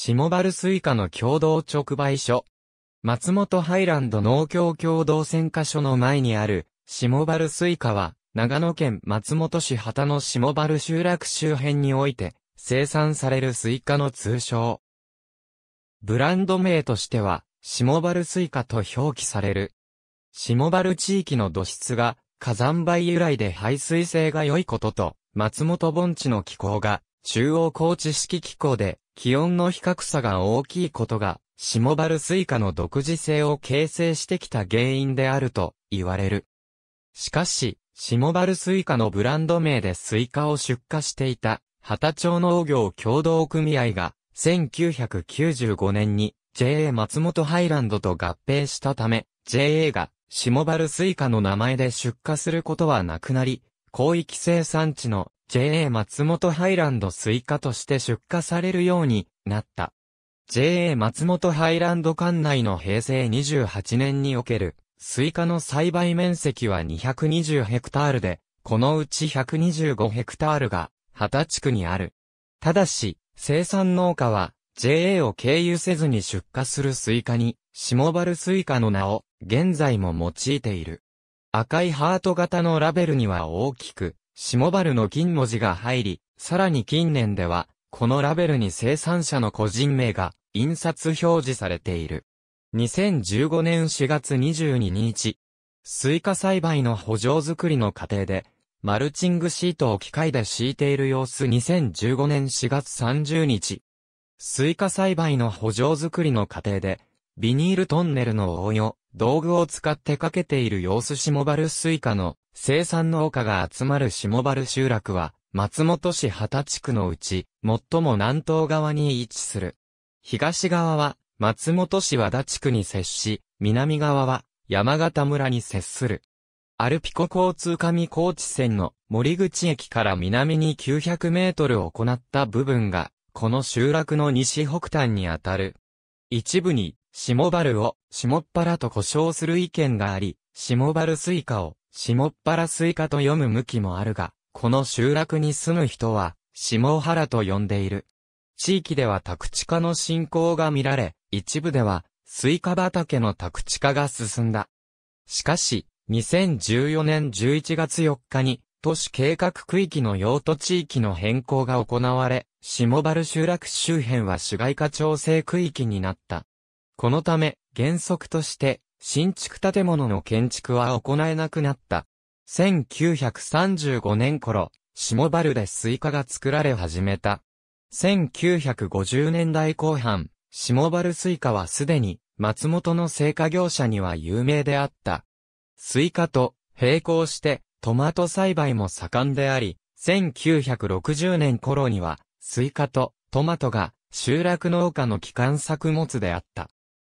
下原スイカの共同直売所。松本ハイランド農協共同選果所の前にある、下原スイカは、長野県松本市旗の下原集落周辺において、生産されるスイカの通称。ブランド名としては、下原スイカと表記される。下原地域の土質が、火山灰由来で排水性が良いことと、松本盆地の気候が、中央高知式気候で、気温の比較差が大きいことが、下バルスイカの独自性を形成してきた原因であると言われる。しかし、下バルスイカのブランド名でスイカを出荷していた、畑町農業協同組合が、1995年に JA 松本ハイランドと合併したため、JA が下バルスイカの名前で出荷することはなくなり、広域生産地の JA 松本ハイランドスイカとして出荷されるようになった。JA 松本ハイランド管内の平成28年におけるスイカの栽培面積は220ヘクタールで、このうち125ヘクタールが畑地区にある。ただし、生産農家は JA を経由せずに出荷するスイカに、下原スイカの名を現在も用いている。赤いハート型のラベルには大きく、下原の金文字が入り、さらに近年では、このラベルに生産者の個人名が印刷表示されている。2015年4月22日、スイカ栽培の補助作りの過程で、マルチングシートを機械で敷いている様子2015年4月30日、スイカ栽培の補助作りの過程で、ビニールトンネルの応用、道具を使ってかけている様子下原スイカの生産農家が集まる下原集落は、松本市畑地区のうち、最も南東側に位置する。東側は、松本市和田地区に接し、南側は、山形村に接する。アルピコ交通上高知線の森口駅から南に900メートル行った部分が、この集落の西北端にあたる。一部に下原を、下っ腹と呼称する意見があり、下原スイカを、下っ腹スイカと読む向きもあるが、この集落に住む人は、下原と呼んでいる。地域では宅地化の進行が見られ、一部では、スイカ畑の宅地化が進んだ。しかし、2014年11月4日に、都市計画区域の用途地域の変更が行われ、下原集落周辺は市街化調整区域になった。このため、原則として、新築建物の建築は行えなくなった。1935年頃、下バルでスイカが作られ始めた。1950年代後半、下バルスイカはすでに、松本の製菓業者には有名であった。スイカと並行してトマト栽培も盛んであり、1960年頃にはスイカとトマトが集落農家の基幹作物であった。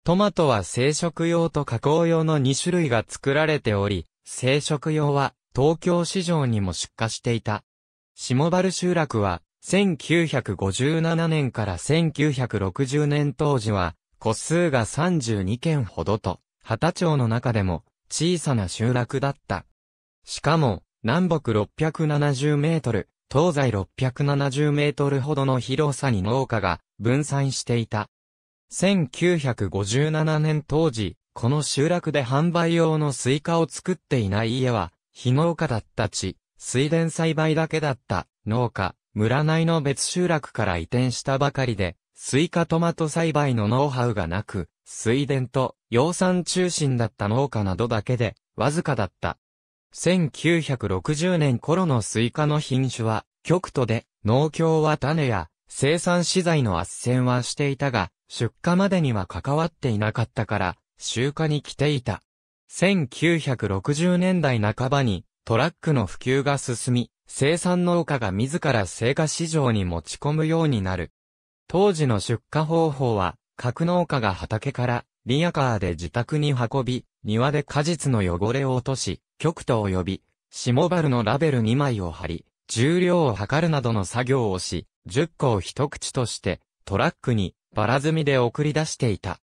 トマトは生食用と加工用の2種類が作られており、生食用は東京市場にも出荷していた。下原集落は1957年から1960年当時は、個数が32件ほどと、畑町の中でも小さな集落だった。しかも、南北670メートル、東西670メートルほどの広さに農家が分散していた。1957年当時、この集落で販売用のスイカを作っていない家は、非農家だった地、水田栽培だけだった農家、村内の別集落から移転したばかりで、スイカトマト栽培のノウハウがなく、水田と養蚕中心だった農家などだけで、わずかだった。1960年頃のスイカの品種は、極都で、農協は種や、生産資材の圧旋はしていたが、出荷までには関わっていなかったから、集荷に来ていた。1960年代半ばにトラックの普及が進み、生産農家が自ら成果市場に持ち込むようになる。当時の出荷方法は、格農家が畑からリアカーで自宅に運び、庭で果実の汚れを落とし、極と及び、下バルのラベル2枚を貼り、重量を測るなどの作業をし、10個を一口として、トラックにバラ積みで送り出していた。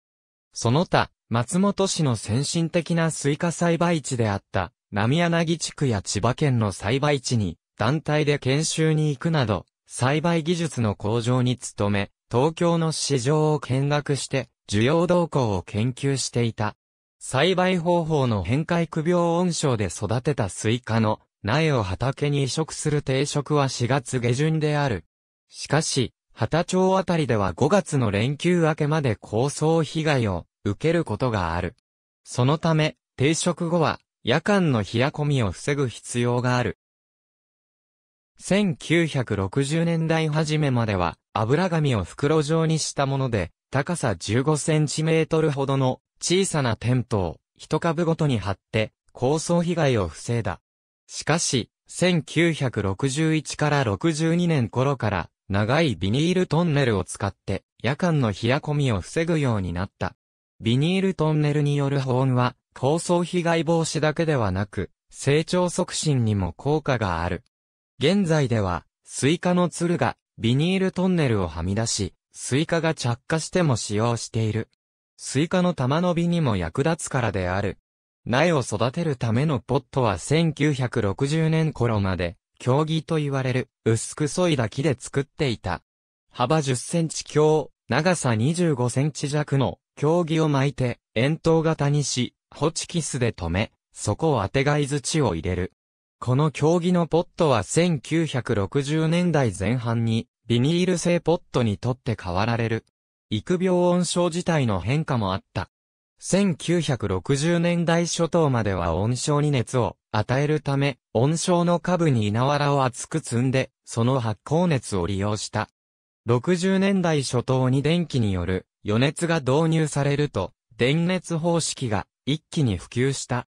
その他、松本市の先進的なスイカ栽培地であった、浪柳地区や千葉県の栽培地に、団体で研修に行くなど、栽培技術の向上に努め、東京の市場を見学して、需要動向を研究していた。栽培方法の変化育病温床で育てたスイカの苗を畑に移植する定食は4月下旬である。しかし、旗町あたりでは5月の連休明けまで高層被害を受けることがある。そのため、定食後は夜間の冷や込みを防ぐ必要がある。1960年代初めまでは油紙を袋状にしたもので、高さ15センチメートルほどの小さなテントを一株ごとに貼って高層被害を防いだ。しかし、1961から62年頃から長いビニールトンネルを使って夜間の冷え込みを防ぐようになった。ビニールトンネルによる保温は、高層被害防止だけではなく、成長促進にも効果がある。現在では、スイカのツルがビニールトンネルをはみ出し、スイカが着火しても使用している。スイカの玉伸びにも役立つからである。苗を育てるためのポットは1960年頃まで競技と言われる、薄く削いだ木で作っていた。幅10センチ強、長さ25センチ弱の、競技を巻いて、円筒型にし、ホチキスで止め、そこを当てがい土を入れる。この競技のポットは1960年代前半に、ビニール製ポットにとって変わられる。育病温床自体の変化もあった。1960年代初頭までは温床に熱を与えるため、温床の下部に稲わらを厚く積んで、その発酵熱を利用した。60年代初頭に電気による余熱が導入されると、電熱方式が一気に普及した。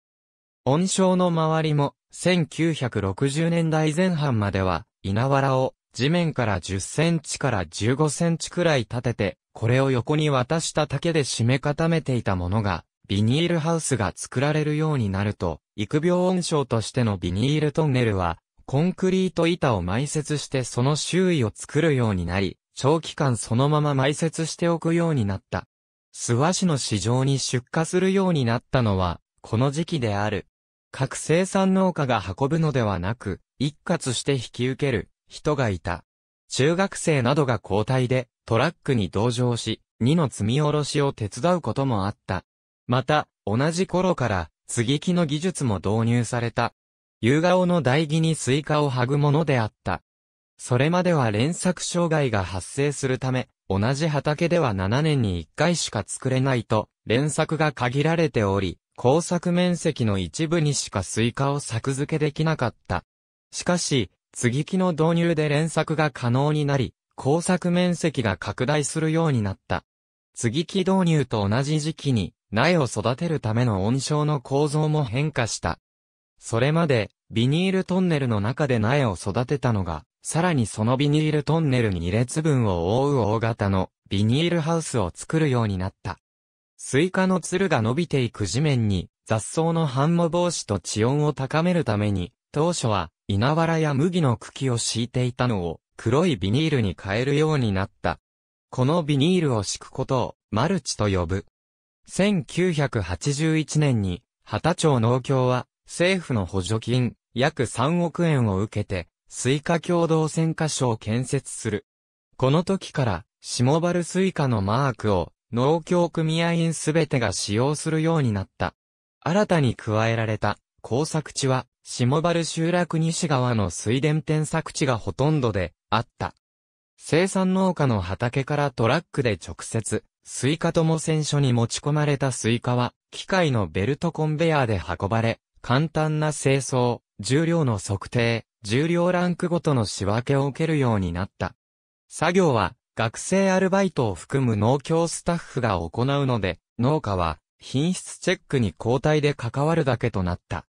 温床の周りも1960年代前半までは稲わらを地面から10センチから15センチくらい立てて、これを横に渡した竹で締め固めていたものが、ビニールハウスが作られるようになると、育苗温床としてのビニールトンネルは、コンクリート板を埋設してその周囲を作るようになり、長期間そのまま埋設しておくようになった。諏訪市の市場に出荷するようになったのは、この時期である。各生産農家が運ぶのではなく、一括して引き受ける人がいた。中学生などが交代でトラックに同乗し、二の積み下ろしを手伝うこともあった。また、同じ頃から接ぎ木の技術も導入された。夕顔の代木にスイカを剥ぐものであった。それまでは連作障害が発生するため、同じ畑では7年に1回しか作れないと、連作が限られており、工作面積の一部にしかスイカを作付けできなかった。しかし、継ぎ木の導入で連作が可能になり、工作面積が拡大するようになった。継ぎ木導入と同じ時期に、苗を育てるための温床の構造も変化した。それまで、ビニールトンネルの中で苗を育てたのが、さらにそのビニールトンネル2列分を覆う大型のビニールハウスを作るようになった。スイカのつるが伸びていく地面に雑草の繁茂防止と地温を高めるために、当初は稲わらや麦の茎を敷いていたのを黒いビニールに変えるようになった。このビニールを敷くことをマルチと呼ぶ。1981年に、畑町農協は、政府の補助金、約3億円を受けて、スイカ共同選果所を建設する。この時から、下原スイカのマークを、農協組合員すべてが使用するようになった。新たに加えられた工作地は、下原集落西側の水田添作地がほとんどであった。生産農家の畑からトラックで直接、スイカ友選所に持ち込まれたスイカは、機械のベルトコンベヤーで運ばれ、簡単な清掃、重量の測定、重量ランクごとの仕分けを受けるようになった。作業は、学生アルバイトを含む農協スタッフが行うので、農家は、品質チェックに交代で関わるだけとなった。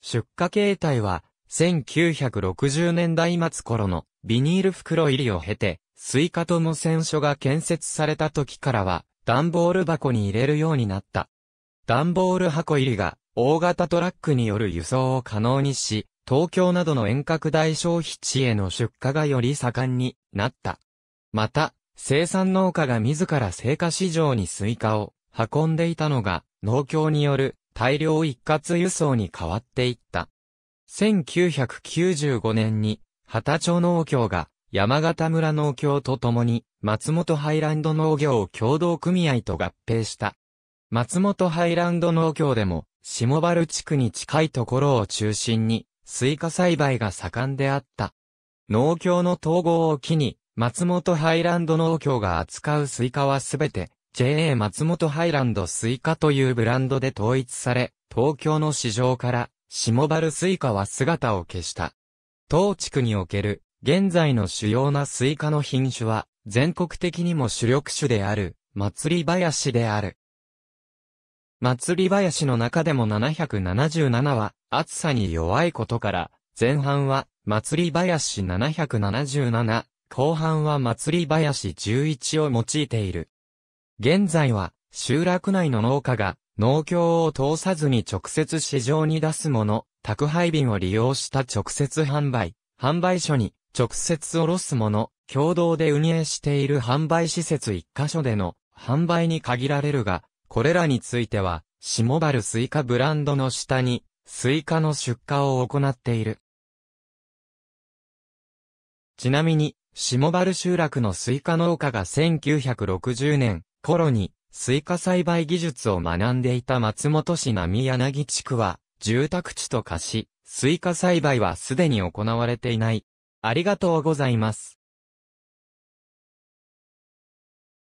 出荷形態は、1960年代末頃のビニール袋入りを経て、スイカと無線所が建設された時からは、段ボール箱に入れるようになった。段ボール箱入りが、大型トラックによる輸送を可能にし、東京などの遠隔大消費地への出荷がより盛んになった。また、生産農家が自ら成果市場にスイカを運んでいたのが、農協による大量一括輸送に変わっていった。1995年に、畑町農協が山形村農協と共に松本ハイランド農業を共同組合と合併した。松本ハイランド農協でも、下原地区に近いところを中心に、スイカ栽培が盛んであった。農協の統合を機に、松本ハイランド農協が扱うスイカはすべて、JA 松本ハイランドスイカというブランドで統一され、東京の市場から下原スイカは姿を消した。当地区における、現在の主要なスイカの品種は、全国的にも主力種である、祭り林である。祭り林の中でも777は、暑さに弱いことから、前半は、祭り林777、後半は祭り林11を用いている。現在は、集落内の農家が、農協を通さずに直接市場に出すもの、宅配便を利用した直接販売、販売所に直接卸すもの、共同で運営している販売施設一箇所での販売に限られるが、これらについては、下原スイカブランドの下に、スイカの出荷を行っている。ちなみに、下原集落のスイカ農家が1960年頃にスイカ栽培技術を学んでいた松本市並柳地区は、住宅地と化し、スイカ栽培はすでに行われていない。ありがとうございます。